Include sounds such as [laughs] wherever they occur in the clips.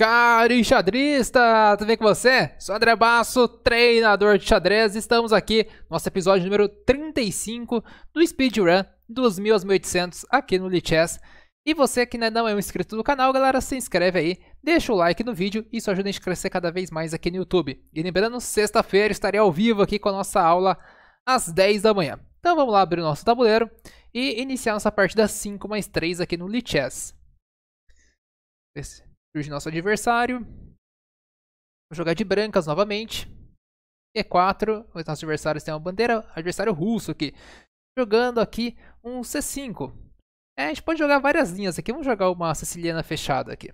Caro enxadrista, tudo bem com você? Sou André Basso, treinador de xadrez. Estamos aqui no nosso episódio número 35 do Speedrun dos 1000 aos 1800 aqui no Lichess. E você que ainda não é um inscrito do canal, galera, se inscreve aí, deixa o like no vídeo, isso ajuda a gente a crescer cada vez mais aqui no YouTube. E lembrando, sexta-feira estarei ao vivo aqui com a nossa aula às 10 da manhã. Então vamos lá abrir o nosso tabuleiro e iniciar nossa partida 5 mais 3 aqui no Lichess. Esse Surge nosso adversário. Vou jogar de brancas novamente. E4. Os nossos adversários têm uma bandeira. Adversário russo aqui. Jogando aqui um C5. É, a gente pode jogar várias linhas aqui. Vamos jogar uma siciliana fechada aqui.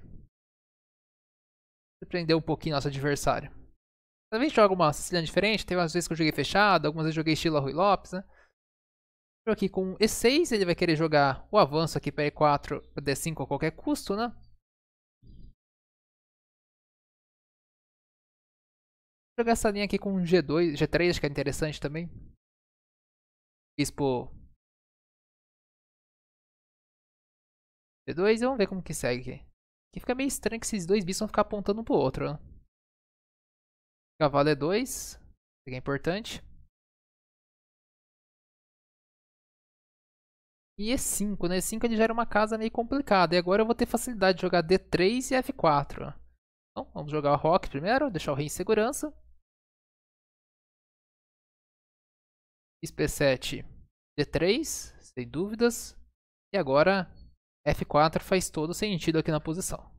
Surpreender um pouquinho nosso adversário. Talvez joga uma siciliana diferente. Teve umas vezes que eu joguei fechado. Algumas vezes eu joguei estilo Rui Lopes, né? Aqui com E6, ele vai querer jogar o avanço aqui para E4 para D5 a qualquer custo, né? jogar essa linha aqui com um G2, G3, que é interessante também. Fiz por... G2 e vamos ver como que segue aqui. Aqui fica meio estranho que esses dois bichos vão ficar apontando um pro outro, né? Cavalo E2. É isso aqui é importante. E E5, né? E5 ele gera uma casa meio complicada. E agora eu vou ter facilidade de jogar D3 e F4. Então, vamos jogar o Rock primeiro, deixar o rei em segurança. xp 7 D3, sem dúvidas. E agora F4 faz todo sentido aqui na posição.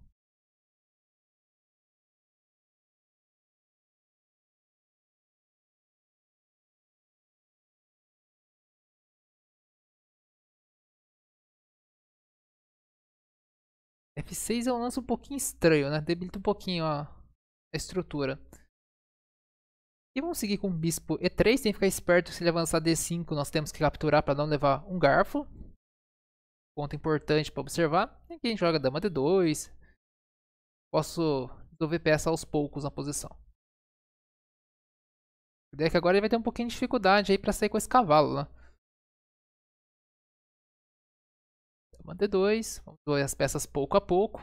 F6 é um lance um pouquinho estranho, né? Debilita um pouquinho a estrutura. E vamos seguir com o bispo e3. Tem que ficar esperto se ele avançar d5, nós temos que capturar para não levar um garfo. Ponto importante para observar. aqui a gente joga dama d2. Posso resolver peça aos poucos na posição. A ideia é que agora ele vai ter um pouquinho de dificuldade aí para sair com esse cavalo, né? Dama d2. Vamos doer as peças pouco a pouco.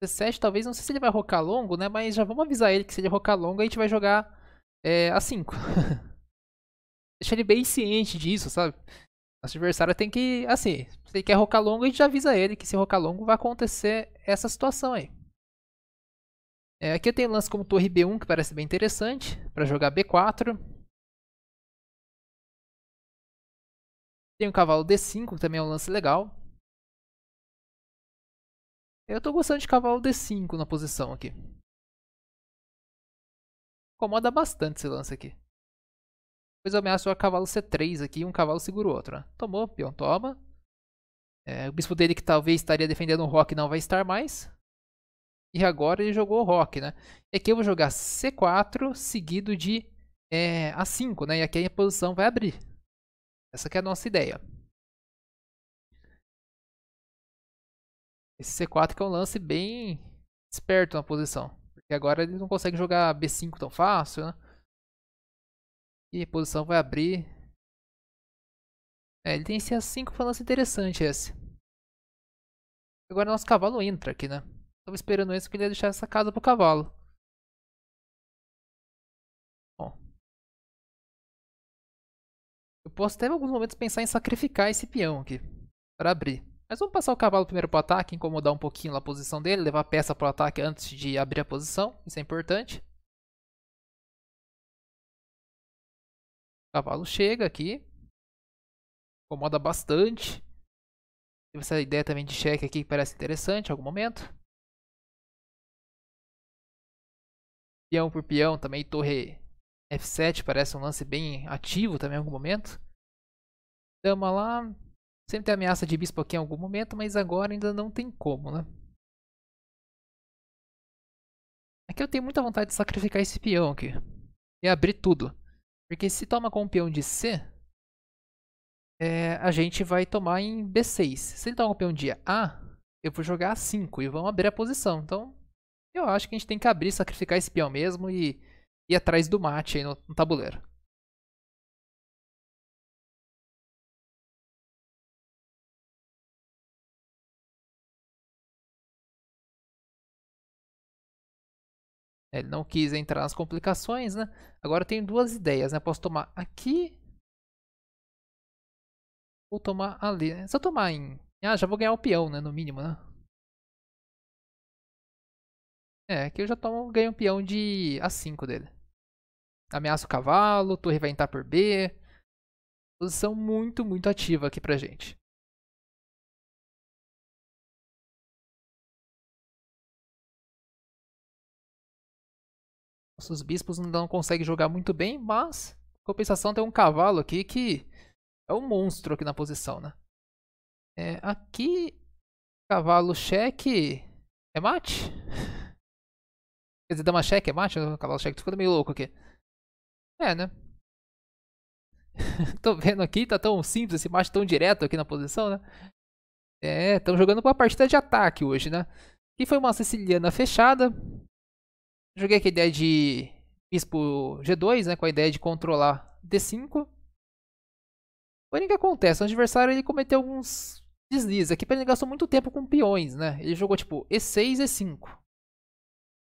17, talvez, não sei se ele vai rocar longo, né? Mas já vamos avisar ele que se ele rocar longo, a gente vai jogar é, a 5. [laughs] Deixa ele bem ciente disso, sabe? Nosso adversário tem que, assim, se ele quer rocar longo, a gente já avisa ele que se rocar longo vai acontecer essa situação aí. É, aqui eu tenho lance como torre B1, que parece bem interessante, para jogar B4. Tem o cavalo D5, que também é um lance legal. Eu tô gostando de cavalo D5 na posição aqui. Incomoda bastante esse lance aqui. Depois eu ameaço o cavalo C3 aqui, um cavalo segura o outro, né? Tomou, peão toma. É, o bispo dele que talvez estaria defendendo o Rock não vai estar mais. E agora ele jogou o Rock, né? E aqui eu vou jogar C4 seguido de é, A5, né? E aqui a posição vai abrir. Essa é a nossa ideia. Esse C4 que é um lance bem esperto na posição. Porque agora ele não consegue jogar B5 tão fácil, né? E a posição vai abrir. É, ele tem esse A5 foi um lance interessante esse. Agora nosso cavalo entra aqui, né? Tava esperando isso que ele ia deixar essa casa pro cavalo. Bom. Eu posso até em alguns momentos pensar em sacrificar esse peão aqui. Para abrir. Mas vamos passar o cavalo primeiro para o ataque, incomodar um pouquinho a posição dele, levar a peça para o ataque antes de abrir a posição, isso é importante. O cavalo chega aqui, incomoda bastante. Tem essa ideia também de cheque aqui que parece interessante em algum momento. Peão por peão também, torre F7 parece um lance bem ativo também em algum momento. Dama lá, Sempre tem ameaça de bispo aqui em algum momento, mas agora ainda não tem como, né? Aqui é eu tenho muita vontade de sacrificar esse peão aqui. E abrir tudo. Porque se toma com um peão de C, é, a gente vai tomar em B6. Se ele toma com o peão de A, eu vou jogar A5 e vamos abrir a posição. Então, eu acho que a gente tem que abrir, sacrificar esse peão mesmo e ir atrás do mate aí no, no tabuleiro. Ele não quis entrar nas complicações, né? Agora tem duas ideias, né? Posso tomar aqui ou tomar ali. Né? Se eu tomar em... Ah, já vou ganhar o peão, né? No mínimo, né? É, aqui eu já tomo, ganho um peão de A5 dele. Ameaça o cavalo, torre vai entrar por B. Posição muito, muito ativa aqui pra gente. Nossos bispos não conseguem jogar muito bem, mas compensação tem um cavalo aqui que é um monstro aqui na posição, né? É, aqui, cavalo cheque é mate? [laughs] Quer dizer, dama cheque é mate? Cavalo cheque, tô tá ficando meio louco aqui. É, né? [laughs] tô vendo aqui, tá tão simples esse mate tão direto aqui na posição, né? É, estão jogando com a partida de ataque hoje, né? E foi uma siciliana fechada. Joguei com a ideia de bispo G2, né, com a ideia de controlar D5. Porém, o que acontece? O adversário ele cometeu alguns deslizes. Aqui ele gastou muito tempo com peões, né? Ele jogou tipo E6 e E5. Não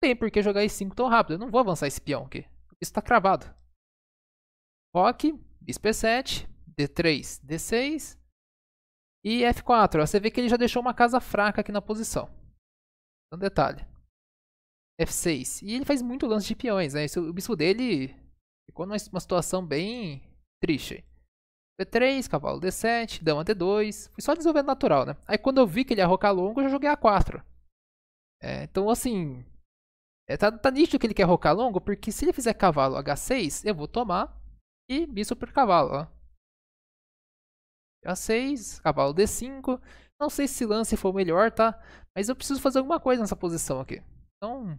tem por que jogar E5 tão rápido. Eu não vou avançar esse peão aqui. Isso tá cravado. Rock, bispo E7, D3, D6 e F4. você vê que ele já deixou uma casa fraca aqui na posição. Um então, detalhe. F6. E ele faz muito lance de peões, né? Isso, o bispo dele ficou numa situação bem triste. d 3 cavalo D7, dama D2. Fui só desenvolvendo natural, né? Aí quando eu vi que ele ia rocar longo, eu já joguei A4. É, então, assim... É, tá, tá nítido que ele quer rocar longo, porque se ele fizer cavalo H6, eu vou tomar. E bispo por cavalo, ó. A6, cavalo D5. Não sei se esse lance foi o melhor, tá? Mas eu preciso fazer alguma coisa nessa posição aqui. Então,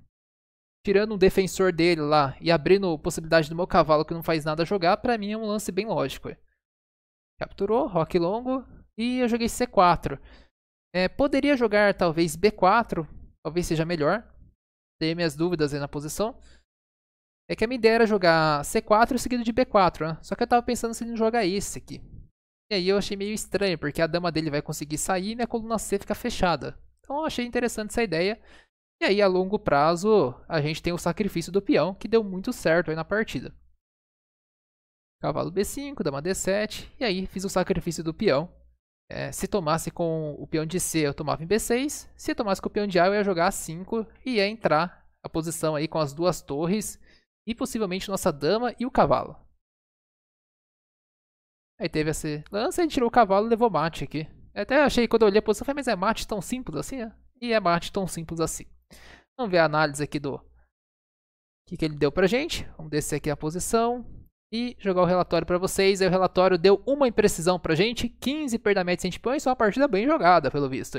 tirando um defensor dele lá e abrindo possibilidade do meu cavalo que não faz nada jogar, pra mim é um lance bem lógico. Capturou, rock longo e eu joguei C4. É, poderia jogar talvez B4, talvez seja melhor. Tenho minhas dúvidas aí na posição. É que a minha ideia era jogar C4 seguido de B4, né? Só que eu tava pensando se ele não joga esse aqui. E aí eu achei meio estranho, porque a dama dele vai conseguir sair e minha coluna C fica fechada. Então eu achei interessante essa ideia. E aí, a longo prazo, a gente tem o sacrifício do peão, que deu muito certo aí na partida. Cavalo B5, dama D7, e aí fiz o sacrifício do peão. É, se tomasse com o peão de C, eu tomava em B6. Se tomasse com o peão de A, eu ia jogar A5 e ia entrar a posição aí com as duas torres e possivelmente nossa dama e o cavalo. Aí teve esse lance, a gente tirou o cavalo e levou mate aqui. Até achei, quando eu olhei a posição, falei, mas é mate tão simples assim? É? E é mate tão simples assim. Vamos ver a análise aqui do que, que ele deu pra gente. Vamos descer aqui a posição e jogar o relatório para vocês. Aí o relatório deu uma imprecisão pra gente, 15 perdamentos em pães, só uma partida bem jogada, pelo visto.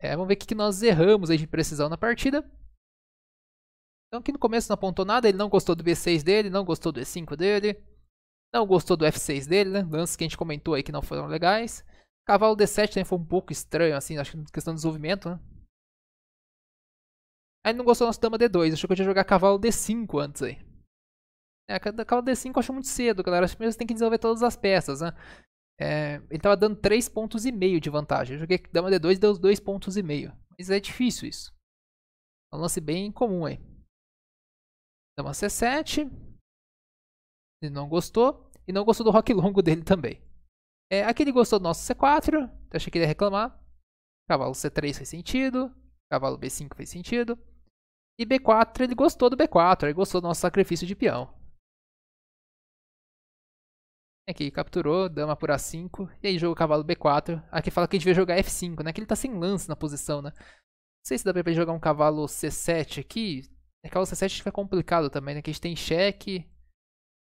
É, vamos ver o que, que nós erramos aí de imprecisão na partida. Então aqui no começo não apontou nada, ele não gostou do B6 dele, não gostou do E5 dele, não gostou do F6 dele, né? Lances que a gente comentou aí que não foram legais. Cavalo D7 também foi um pouco estranho, assim, acho que questão de desenvolvimento, né? Aí não gostou da nossa dama D2, achou que eu ia jogar cavalo D5 antes aí. É, cavalo D5 eu acho muito cedo, galera. Acho que você tem que desenvolver todas as peças, né? É, ele tava dando 3,5 pontos de vantagem. Eu joguei dama D2 e deu 2,5 pontos Mas é difícil isso. É um lance bem comum aí. Dama C7. Ele não gostou. E não gostou do rock longo dele também. É, aqui ele gostou do nosso C4. Achei que ele ia reclamar. Cavalo C3 fez sentido. Cavalo B5 fez sentido. E B4, ele gostou do B4, ele gostou do nosso sacrifício de peão. Aqui, capturou, dama por A5, e aí joga o cavalo B4. Aqui fala que a gente vai jogar F5, né? Que ele tá sem lance na posição, né? Não sei se dá pra ele jogar um cavalo C7 aqui. cavalo é C7 fica complicado também, né? Que a gente tem cheque,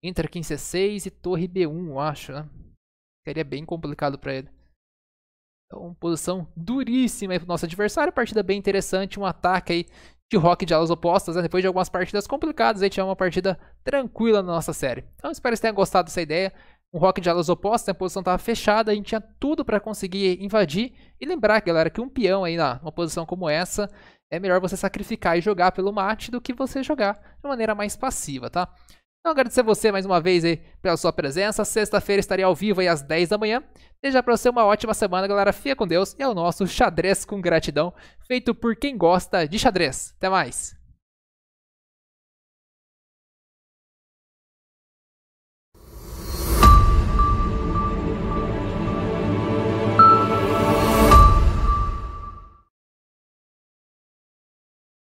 entra aqui em C6 e torre B1, eu acho, né? Seria é bem complicado pra ele. Então, posição duríssima aí pro nosso adversário. Partida bem interessante, um ataque aí de rock de alas opostas, né? depois de algumas partidas complicadas, a gente é uma partida tranquila na nossa série. Então espero que vocês tenham gostado dessa ideia. Um rock de alas opostas, né? a posição estava fechada, a gente tinha tudo para conseguir invadir. E lembrar, galera, que um peão aí na uma posição como essa, é melhor você sacrificar e jogar pelo mate do que você jogar de maneira mais passiva, tá? Então agradecer você mais uma vez aí pela sua presença. Sexta-feira estarei ao vivo aí às 10 da manhã. Desejar para você uma ótima semana, galera. Fia com Deus. E é o nosso xadrez com gratidão, feito por quem gosta de xadrez. Até mais.